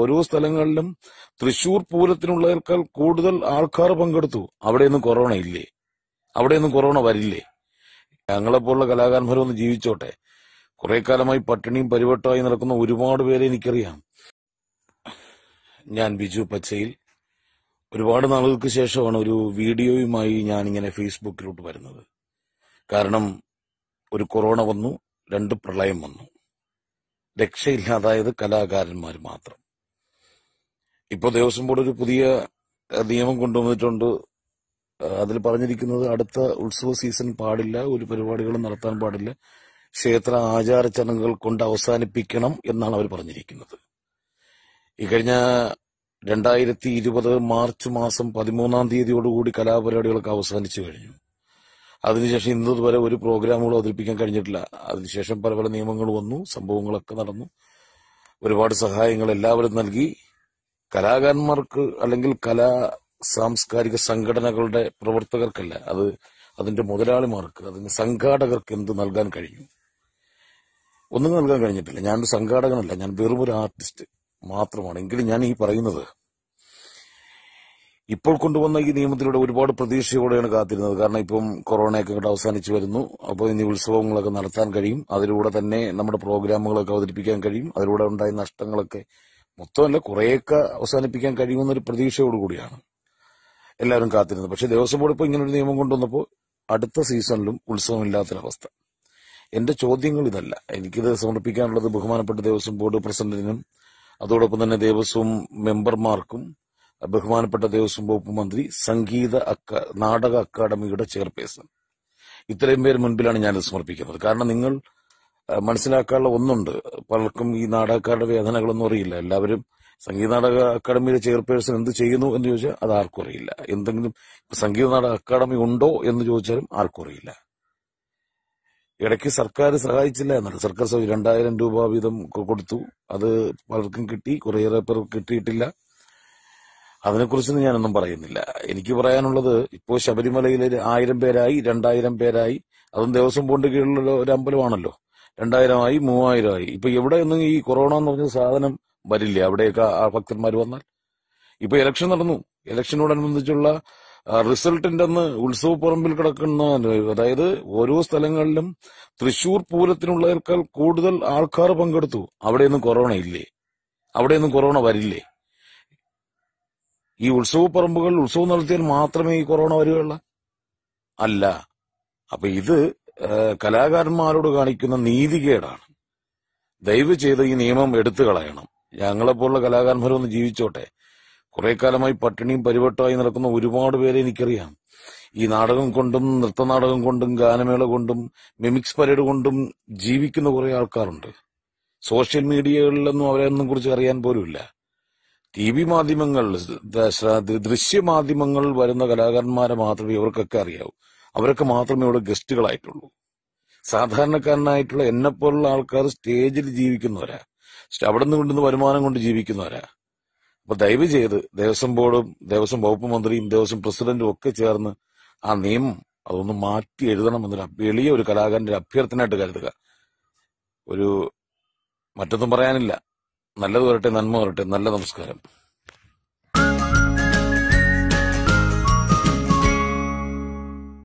ഓരോ സ്ഥലങ്ങളിലും തൃശൂർ പൂരത്തിനുള്ളതിനേക്കാൾ കൂടുതൽ ആൾക്കാർ പങ്കെടുത്തു അവിടെയൊന്നും കൊറോണ ഇല്ലേ അവിടെയൊന്നും കൊറോണ വരില്ലേ ഞങ്ങളെപ്പോലുള്ള കലാകാരന്മാരൊന്ന് ജീവിച്ചോട്ടെ കുറെ കാലമായി പട്ടിണിയും പരിവട്ടമായി നടക്കുന്ന ഒരുപാട് പേരെ എനിക്കറിയാം ഞാൻ ബിജു പച്ചയിൽ ഒരുപാട് നാളുകൾക്ക് ശേഷമാണ് ഒരു വീഡിയോയുമായി ഞാൻ ഇങ്ങനെ ഫേസ്ബുക്കിലോട്ട് വരുന്നത് കാരണം ഒരു കൊറോണ വന്നു രണ്ട് പ്രളയം വന്നു രക്ഷയില്ലാതായത് കലാകാരന്മാർ മാത്രം ഇപ്പോൾ ദേവസ്വം ബോർഡ് ഒരു പുതിയ നിയമം കൊണ്ടുവന്നിട്ടുണ്ട് അതിൽ പറഞ്ഞിരിക്കുന്നത് അടുത്ത ഉത്സവ സീസൺ പാടില്ല ഒരു പരിപാടികളും നടത്താൻ പാടില്ല ക്ഷേത്ര ആചാര ചടങ്ങുകൾ കൊണ്ട് അവസാനിപ്പിക്കണം എന്നാണ് അവർ പറഞ്ഞിരിക്കുന്നത് ഈ കഴിഞ്ഞ രണ്ടായിരത്തി ഇരുപത് മാർച്ച് മാസം പതിമൂന്നാം തീയതിയോടുകൂടി കലാപരിപാടികളൊക്കെ അവസാനിച്ചു കഴിഞ്ഞു അതിനുശേഷം ഇന്ന് വരെ ഒരു പ്രോഗ്രാമുകളും അവതരിപ്പിക്കാൻ കഴിഞ്ഞിട്ടില്ല അതിനുശേഷം പല പല നിയമങ്ങൾ വന്നു സംഭവങ്ങളൊക്കെ നടന്നു ഒരുപാട് സഹായങ്ങൾ എല്ലാവരും നൽകി കലാകാരന്മാർക്ക് അല്ലെങ്കിൽ കലാ സാംസ്കാരിക സംഘടനകളുടെ പ്രവർത്തകർക്കല്ല അത് അതിന്റെ മുതലാളിമാർക്ക് അതിന് സംഘാടകർക്ക് എന്ത് നൽകാൻ കഴിയും ഒന്നും നൽകാൻ കഴിഞ്ഞിട്ടില്ല ഞാനൊരു സംഘാടകനല്ല ഞാൻ വെറും ഒരു ആർട്ടിസ്റ്റ് മാത്രമാണ് എങ്കിലും ഞാൻ ഈ പറയുന്നത് ഇപ്പോൾ കൊണ്ടുവന്ന ഈ നിയമത്തിലൂടെ ഒരുപാട് പ്രതീക്ഷയോടെയാണ് കാത്തിരുന്നത് കാരണം ഇപ്പം കൊറോണയൊക്കെ ഇവിടെ അവസാനിച്ചു വരുന്നു അപ്പോൾ ഇനി ഉത്സവങ്ങളൊക്കെ നടത്താൻ കഴിയും അതിലൂടെ തന്നെ നമ്മുടെ പ്രോഗ്രാമുകളൊക്കെ അവതരിപ്പിക്കാൻ കഴിയും അതിലൂടെ ഉണ്ടായ നഷ്ടങ്ങളൊക്കെ മൊത്തമല്ല കുറെയൊക്കെ അവസാനിപ്പിക്കാൻ കഴിയുമെന്നൊരു പ്രതീക്ഷയോടുകൂടിയാണ് എല്ലാവരും കാത്തിരുന്നത് പക്ഷെ ദേവസ്വം ബോർഡ് ഇപ്പോൾ ഇങ്ങനൊരു നിയമം കൊണ്ടുവന്നപ്പോൾ അടുത്ത സീസണിലും ഉത്സവമില്ലാത്തൊരവസ്ഥ എന്റെ ചോദ്യങ്ങൾ ഇതല്ല എനിക്കിത് സമർപ്പിക്കാനുള്ളത് ബഹുമാനപ്പെട്ട ദേവസ്വം ബോർഡ് പ്രസിഡന്റിനും അതോടൊപ്പം തന്നെ ദേവസ്വം മെമ്പർമാർക്കും ബഹുമാനപ്പെട്ട ദേവസ്വം വകുപ്പ് മന്ത്രി സംഗീത അക്ക നാടക അക്കാദമിയുടെ ചെയർപേഴ്സൺ ഇത്രയും പേര് മുൻപിലാണ് ഞാനിത് സമർപ്പിക്കുന്നത് കാരണം നിങ്ങൾ മനസ്സിലാക്കാനുള്ള ഒന്നുണ്ട് പലർക്കും ഈ നാടകക്കാരുടെ വേദനകളൊന്നും അറിയില്ല എല്ലാവരും സംഗീത നാടക അക്കാദമിയിലെ ചെയർപേഴ്സൺ എന്ത് ചെയ്യുന്നു എന്ന് ചോദിച്ചാൽ അത് ആർക്കും അറിയില്ല എന്തെങ്കിലും സംഗീത നാടക അക്കാദമി ഉണ്ടോ എന്ന് ചോദിച്ചാലും ആർക്കും അറിയില്ല ഇടയ്ക്ക് സർക്കാർ സഹായിച്ചില്ല എന്നാണ് സർക്കാർ രണ്ടായിരം രൂപ വീതം കൊടുത്തു അത് പലർക്കും കിട്ടി കുറേയേറെ പേർക്ക് കിട്ടിയിട്ടില്ല അതിനെക്കുറിച്ചൊന്നും ഞാനൊന്നും പറയുന്നില്ല എനിക്ക് പറയാനുള്ളത് ഇപ്പോൾ ശബരിമലയിൽ ആയിരം പേരായി രണ്ടായിരം പേരായി അതും ദേവസ്വം ബോർഡിന്റെ കീഴിലുള്ള ഒരു അമ്പലമാണല്ലോ രണ്ടായിരമായി മൂവായിരമായി ഇപ്പൊ എവിടെയൊന്നും ഈ കൊറോണ എന്ന് പറഞ്ഞ സാധനം വരില്ല അവിടെയൊക്കെ ആ ഭക്തന്മാർ വന്നാൽ ഇപ്പൊ ഇലക്ഷൻ നടന്നു ഇലക്ഷനോടനുബന്ധിച്ചുള്ള റിസൾട്ടിന്റെ അന്ന് ഉത്സവപ്പറമ്പിൽ കിടക്കുന്ന അതായത് ഓരോ സ്ഥലങ്ങളിലും തൃശൂർ പൂരത്തിനുള്ളതിനേക്കാൾ കൂടുതൽ ആൾക്കാർ പങ്കെടുത്തു അവിടെയൊന്നും കൊറോണ ഇല്ലേ അവിടെയൊന്നും കൊറോണ വരില്ലേ ഈ ഉത്സവപ്പറമ്പുകൾ ഉത്സവം നടത്തിയാൽ മാത്രമേ ഈ കൊറോണ വരികയുള്ള അല്ല അപ്പൊ ഇത് കലാകാരന്മാരോട് കാണിക്കുന്ന നീതികേടാണ് ദയവ് ചെയ്ത് ഈ നിയമം എടുത്തു കളയണം ഞങ്ങളെപ്പോലുള്ള കലാകാരന്മാരൊന്ന് ജീവിച്ചോട്ടെ കുറെ കാലമായി പട്ടിണിയും പരിവട്ടമായി നടക്കുന്ന ഒരുപാട് പേരെ എനിക്കറിയാം ഈ നാടകം കൊണ്ടും നൃത്തനാടകം കൊണ്ടും ഗാനമേള കൊണ്ടും മിമിക്സ് പരേഡ് കൊണ്ടും ജീവിക്കുന്ന കുറെ ആൾക്കാരുണ്ട് സോഷ്യൽ മീഡിയകളിലൊന്നും അവരെയൊന്നും കുറിച്ച് അറിയാൻ പോലുമില്ല ടി വി മാധ്യമങ്ങൾ ദൃശ്യമാധ്യമങ്ങൾ വരുന്ന കലാകാരന്മാരെ മാത്രമേ ഇവർക്കൊക്കെ അറിയാവൂ അവരൊക്കെ മാത്രമേ ഇവിടെ ഗസ്റ്റുകളായിട്ടുള്ളൂ സാധാരണക്കാരനായിട്ടുള്ള എന്നെ പോലുള്ള ആൾക്കാർ സ്റ്റേജിൽ ജീവിക്കുന്നവരാ അവിടെ നിന്ന് കൊണ്ടുവന്ന് വരുമാനം കൊണ്ട് ജീവിക്കുന്നവരാ അപ്പൊ ദയവ് ചെയ്ത് ദേവസ്വം ബോർഡും ദേവസ്വം വകുപ്പ് മന്ത്രിയും ദേവസ്വം പ്രസിഡന്റും ഒക്കെ ചേർന്ന് ആ നിയമം അതൊന്ന് മാറ്റി എന്നൊരു എളിയ ഒരു കലാകാരന്റെ അഭ്യർത്ഥനയായിട്ട് കരുതുക ഒരു മറ്റൊന്നും പറയാനില്ല നല്ലത് വരട്ടെ നന്മ വരട്ടെ നല്ല നമസ്കാരം